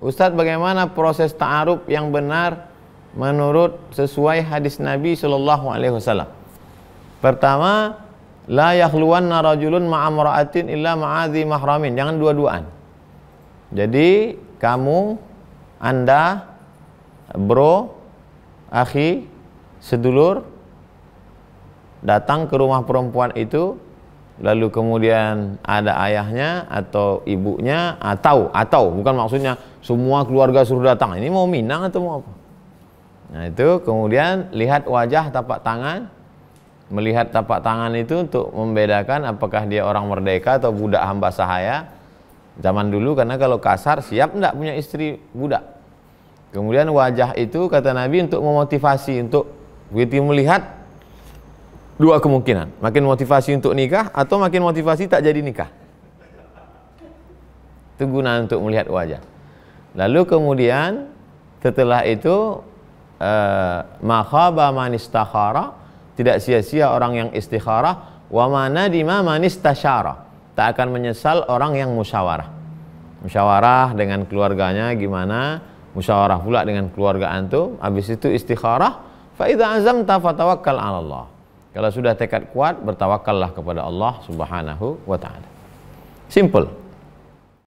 Ustadz bagaimana proses ta'aruf yang benar menurut sesuai hadis Nabi Shallallahu Alaihi Wasallam? Pertama, la yakhluwanna rajulun ma'amra'atin illa ma'adhi mahramin. Jangan dua-duaan. Jadi kamu, anda, bro, akhi, sedulur datang ke rumah perempuan itu lalu kemudian ada ayahnya atau ibunya atau atau bukan maksudnya semua keluarga suruh datang ini mau minang atau mau apa nah itu kemudian lihat wajah tapak tangan melihat tapak tangan itu untuk membedakan apakah dia orang merdeka atau budak hamba sahaya zaman dulu karena kalau kasar siap tidak punya istri budak kemudian wajah itu kata Nabi untuk memotivasi untuk begitu melihat dua kemungkinan makin motivasi untuk nikah atau makin motivasi tak jadi nikah itu guna untuk melihat wajah lalu kemudian setelah itu eh, makhaba man istakhara tidak sia-sia orang yang istikharah wa mana dima man tak akan menyesal orang yang musyawarah musyawarah dengan keluarganya gimana musyawarah pula dengan keluarga antum habis itu istikharah fa idza azamta fatawakkal 'ala Allah kalau sudah tekad kuat, bertawakallah kepada Allah Subhanahu wa taala. Simple.